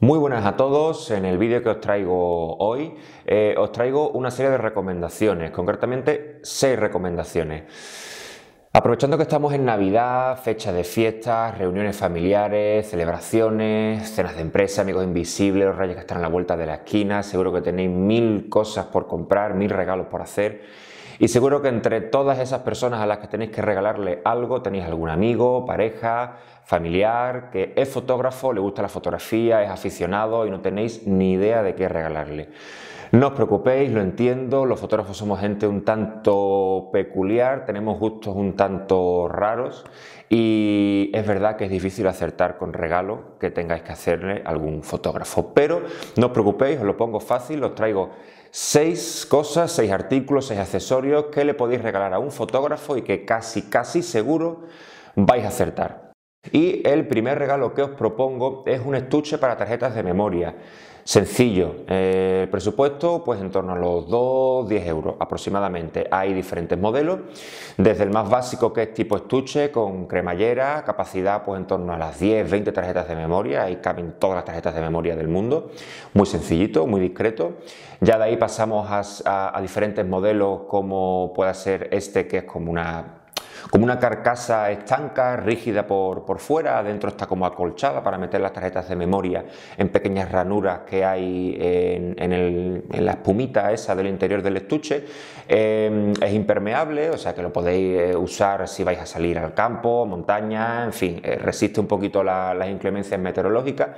Muy buenas a todos, en el vídeo que os traigo hoy eh, os traigo una serie de recomendaciones, concretamente seis recomendaciones. Aprovechando que estamos en Navidad, fechas de fiestas, reuniones familiares, celebraciones, cenas de empresa, amigos invisibles, los reyes que están a la vuelta de la esquina, seguro que tenéis mil cosas por comprar, mil regalos por hacer. Y seguro que entre todas esas personas a las que tenéis que regalarle algo, tenéis algún amigo, pareja, familiar, que es fotógrafo, le gusta la fotografía, es aficionado y no tenéis ni idea de qué regalarle. No os preocupéis, lo entiendo, los fotógrafos somos gente un tanto peculiar, tenemos gustos un tanto raros y es verdad que es difícil acertar con regalo que tengáis que hacerle algún fotógrafo, pero no os preocupéis, os lo pongo fácil, os traigo seis cosas, seis artículos, seis accesorios que le podéis regalar a un fotógrafo y que casi, casi seguro vais a acertar. Y el primer regalo que os propongo es un estuche para tarjetas de memoria. Sencillo, eh, el presupuesto pues en torno a los 2-10 euros aproximadamente. Hay diferentes modelos, desde el más básico que es tipo estuche con cremallera, capacidad pues en torno a las 10-20 tarjetas de memoria, ahí caben todas las tarjetas de memoria del mundo, muy sencillito, muy discreto. Ya de ahí pasamos a, diferentes modelos como puede ser este que es como una como una carcasa estanca, rígida por, por fuera, adentro está como acolchada para meter las tarjetas de memoria en pequeñas ranuras que hay en, la espumita esa del interior del estuche. Em, es impermeable, o sea que lo podéis eh, usar si vais a salir al campo, montaña, en fin, eh, resiste un poquito las inclemencias meteorológicas.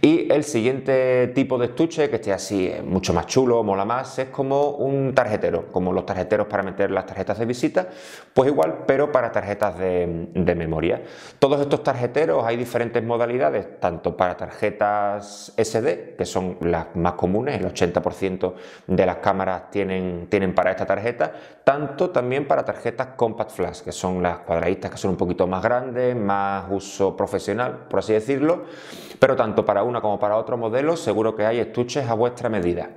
Y el siguiente tipo de estuche, que esté así, eh, mucho más chulo, mola más, es como un tarjetero, como los tarjeteros para meter las tarjetas de visita, pues igual, pero para tarjetas de, memoria. Todos estos tarjeteros hay diferentes modalidades, tanto para tarjetas SD, que son las más comunes, el 80% de las cámaras tienen, para esta tarjeta, tanto también para tarjetas compact flash, que son las cuadraditas que son un poquito más grandes, más uso profesional, por así decirlo, pero tanto para una como para otro modelo seguro que hay estuches a vuestra medida.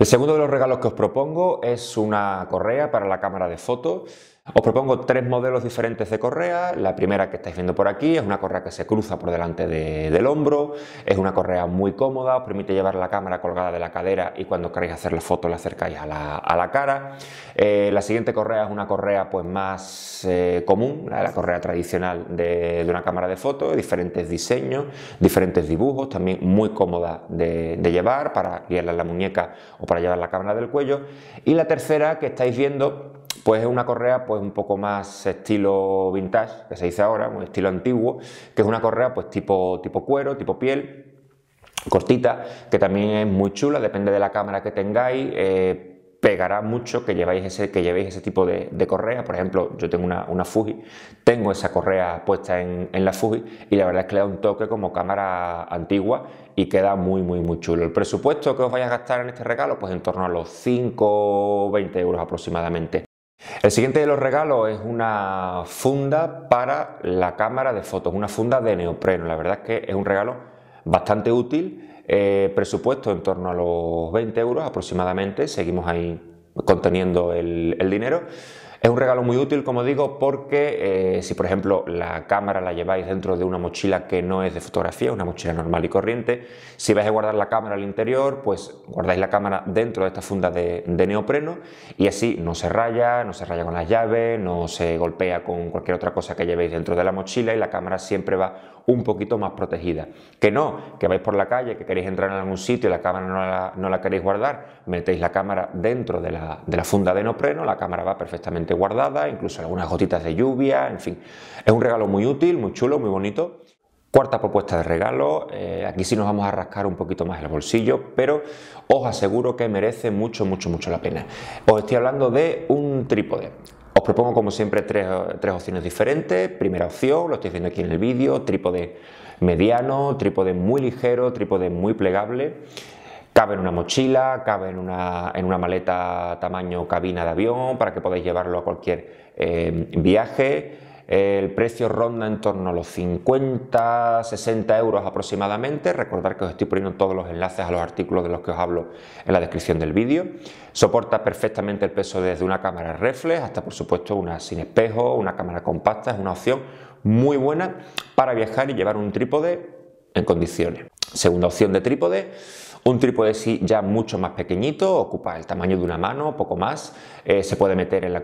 El segundo de los regalos que os propongo es una correa para la cámara de fotos. Os propongo tres modelos diferentes de correa. La primera que estáis viendo por aquí es una correa que se cruza por delante del hombro. Es una correa muy cómoda, os permite llevar la cámara colgada de la cadera y cuando queréis hacer la foto la acercáis a la, cara. Eh, la siguiente correa es una correa pues más eh, común, la, correa tradicional de, una cámara de fotos, diferentes diseños, diferentes dibujos, también muy cómoda de, de llevar para guiarla en la muñeca o para llevar la cámara del cuello. Y la tercera que estáis viendo pues es una correa pues un poco más estilo vintage, que se dice ahora, un estilo antiguo, que es una correa pues tipo, tipo cuero, tipo piel, cortita, que también es muy chula, depende de la cámara que tengáis. Eh, pegará mucho que lleváis ese, que llevéis ese tipo de, correa. Por ejemplo, yo tengo una, Fuji, tengo esa correa puesta en, la Fuji y la verdad es que le da un toque como cámara antigua y queda muy, muy, muy chulo. El presupuesto que os vais a gastar en este regalo, pues en torno a los 5 o 20 euros aproximadamente. El siguiente de los regalos es una funda para la cámara de fotos, una funda de neopreno. La verdad es que es un regalo bastante útil. Eh, presupuesto en torno a los 20 euros aproximadamente. Seguimos ahí conteniendo el dinero. Es un regalo muy útil, como digo, porque eh, si por ejemplo la cámara la lleváis dentro de una mochila que no es de fotografía, una mochila normal y corriente, si vais a guardar la cámara al interior, pues guardáis la cámara dentro de esta funda de, neopreno y así no se raya, no se raya con las llaves, no se golpea con cualquier otra cosa que llevéis dentro de la mochila y la cámara siempre va un poquito más protegida. Que no, que vais por la calle, que queréis entrar en algún sitio y la cámara no la, no la queréis guardar, metéis la cámara dentro de la, de la funda de neopreno, la cámara va perfectamente guardada, incluso algunas gotitas de lluvia, en fin. Es un regalo muy útil, muy chulo, muy bonito. Cuarta propuesta de regalo, eh, aquí sí nos vamos a rascar un poquito más el bolsillo, pero os aseguro que merece mucho, mucho, mucho la pena. Os estoy hablando de un trípode. Os propongo como siempre tres, tres opciones diferentes. Primera opción, lo estoy viendo aquí en el vídeo, trípode mediano, trípode muy ligero, trípode muy plegable. Cabe en una mochila, cabe en una, en una maleta tamaño cabina de avión para que podáis llevarlo a cualquier eh, viaje. El precio ronda en torno a los 50, 60 euros aproximadamente. Recordad que os estoy poniendo todos los enlaces a los artículos de los que os hablo en la descripción del vídeo. Soporta perfectamente el peso desde una cámara reflex hasta, por supuesto, una sin espejo, una cámara compacta. Es una opción muy buena para viajar y llevar un trípode en condiciones. Segunda opción de trípode un trípode sí ya mucho más pequeñito, ocupa el tamaño de una mano, poco más, eh, se puede meter en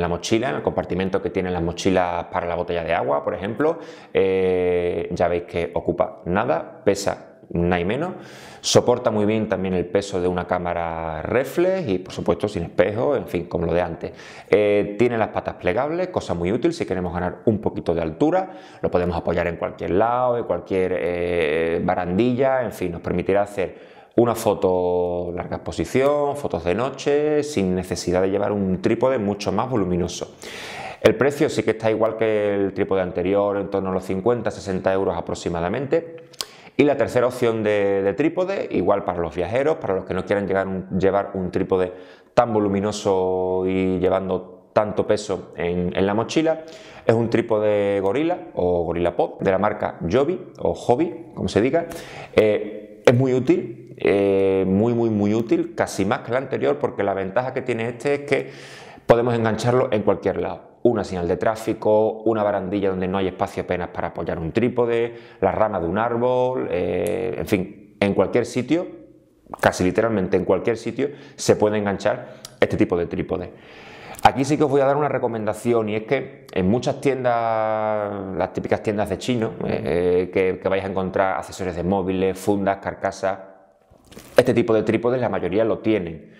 la, mochila, en el compartimento que tienen las mochilas para la botella de agua, por ejemplo, eh, ya veis que ocupa nada, pesa no hay menos. Soporta muy bien también el peso de una cámara reflex y por supuesto sin espejo, en fin, como lo de antes. Eh, tiene las patas plegables, cosa muy útil si queremos ganar un poquito de altura. Lo podemos apoyar en cualquier lado, en cualquier eh, barandilla, en fin, nos permitirá hacer una foto larga exposición, fotos de noche, sin necesidad de llevar un trípode mucho más voluminoso. El precio sí que está igual que el trípode anterior, en torno a los 50-60 euros aproximadamente. Y la tercera opción de, trípode, igual para los viajeros, para los que no quieran llevar un trípode tan voluminoso y llevando tanto peso en, la mochila. Es un trípode Gorila o Gorila Pop de la marca Joby o Hobby, como se diga. Eh, es muy útil, eh, muy, muy, muy útil, casi más que la anterior, porque la ventaja que tiene este es que podemos engancharlo en cualquier lado una señal de tráfico, una barandilla donde no hay espacio apenas para apoyar un trípode, la rama de un árbol, eh, en fin, en cualquier sitio, casi literalmente en cualquier sitio, se puede enganchar este tipo de trípode. Aquí sí que os voy a dar una recomendación y es que en muchas tiendas, las típicas tiendas de chino, eh, eh, que, que vais a encontrar accesorios de móviles, fundas, carcasas, este tipo de trípodes la mayoría lo tienen.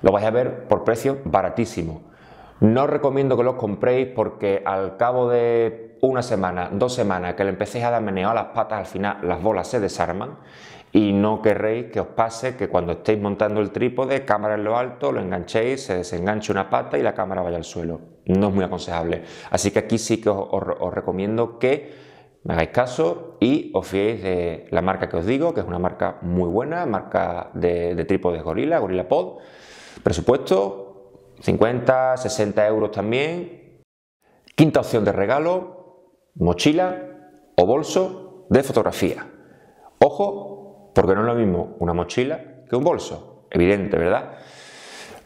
Lo vais a ver por precios baratísimos. No os recomiendo que los compréis porque al cabo de una semana, dos semanas, que le empecéis a dar meneo a las patas, al final las bolas se desarman y no querréis que os pase que cuando estéis montando el trípode, cámara en lo alto, lo enganchéis, se desenganche una pata y la cámara vaya al suelo. No es muy aconsejable. Así que aquí sí que os, recomiendo que me hagáis caso y os fiéis de la marca que os digo, que es una marca muy buena, marca de, de trípodes Gorilla, Gorilla Pod. Presupuesto, 50, 60 euros también. Quinta opción de regalo, mochila o bolso de fotografía. Ojo, porque no es lo mismo una mochila que un bolso. Evidente, ¿verdad?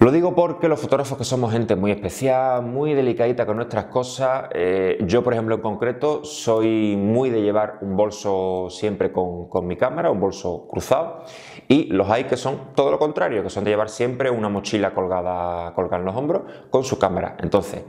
Lo digo porque los fotógrafos que somos gente muy especial, muy delicadita con nuestras cosas, eh, yo por ejemplo en concreto soy muy de llevar un bolso siempre con, mi cámara, un bolso cruzado, y los hay que son todo lo contrario, que son de llevar siempre una mochila colgada, colgada en los hombros con su cámara. Entonces,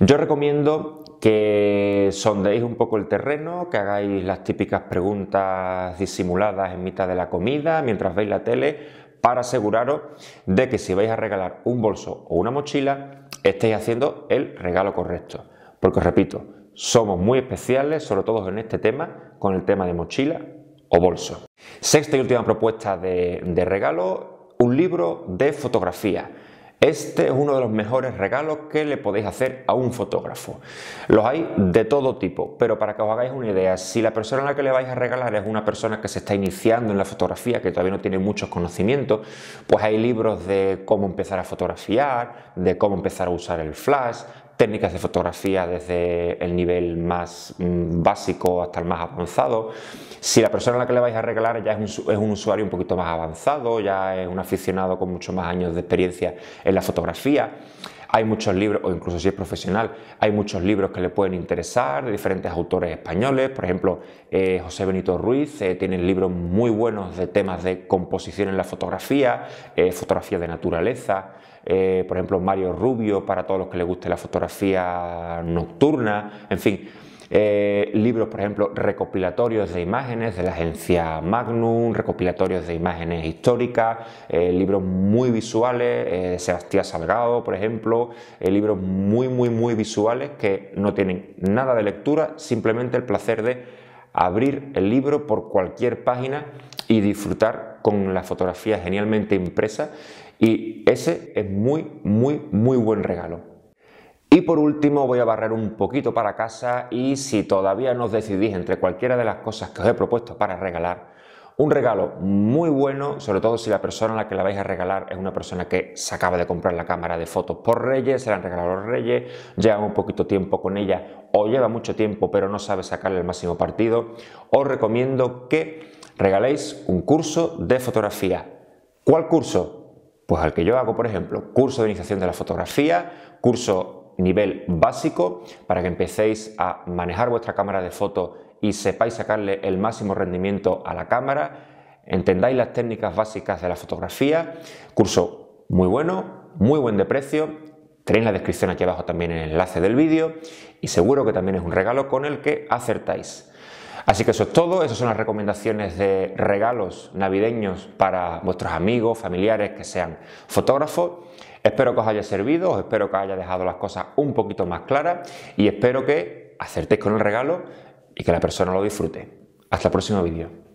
yo recomiendo que sondeéis un poco el terreno, que hagáis las típicas preguntas disimuladas en mitad de la comida, mientras veis la tele, para aseguraros de que si vais a regalar un bolso o una mochila, estéis haciendo el regalo correcto. Porque os repito, somos muy especiales, sobre todo en este tema, con el tema de mochila o bolso. Sexta y última propuesta de, de regalo, un libro de fotografía. Este es uno de los mejores regalos que le podéis hacer a un fotógrafo. Los hay de todo tipo, pero para que os hagáis una idea, si la persona a la que le vais a regalar es una persona que se está iniciando en la fotografía, que todavía no tiene muchos conocimientos, pues hay libros de cómo empezar a fotografiar, de cómo empezar a usar el flash, técnicas de fotografía desde el nivel más mm, básico hasta el más avanzado. Si la persona a la que le vais a regalar ya es un, usuario un poquito más avanzado, ya es un aficionado con muchos más años de experiencia en la fotografía, hay muchos libros, o incluso si es profesional, hay muchos libros que le pueden interesar de diferentes autores españoles. Por ejemplo, eh, José Benito Ruiz eh, tiene libros muy buenos de temas de composición en la fotografía, eh, fotografía de naturaleza, eh, por ejemplo Mario Rubio para todos los que les guste la fotografía nocturna, en fin. Eh, libros, por ejemplo, recopilatorios de imágenes de la agencia Magnum, recopilatorios de imágenes históricas, eh, libros muy visuales, Sebastián Salgado, por ejemplo, libros muy, muy, muy visuales que no tienen nada de lectura, simplemente el placer de abrir el libro por cualquier página y disfrutar con la fotografía genialmente impresa y ese es muy, muy, muy buen regalo. Y por último voy a barrer un poquito para casa y si todavía no os decidís entre cualquiera de las cosas que os he propuesto para regalar, un regalo muy bueno, sobre todo si la persona a la que la vais a regalar es una persona que se acaba de comprar la cámara de fotos por Reyes, se la han regalado los Reyes, lleva un poquito tiempo con ella o lleva mucho tiempo pero no sabe sacarle el máximo partido, os recomiendo que regaléis un curso de fotografía. ¿Cuál curso? Pues al que yo hago, por ejemplo, curso de iniciación de la fotografía, curso nivel básico, para que empecéis a manejar vuestra cámara de foto y sepáis sacarle el máximo rendimiento a la cámara, entendáis las técnicas básicas de la fotografía, curso muy bueno, muy buen de precio, Tenéis la descripción aquí abajo también el enlace del vídeo y seguro que también es un regalo con el que acertáis. Así que eso es todo, esas son las recomendaciones de regalos navideños para vuestros amigos, familiares que sean fotógrafos. Espero que os haya servido, os espero que haya dejado las cosas un poquito más claras y espero que acertéis con el regalo y que la persona lo disfrute. Hasta el próximo vídeo.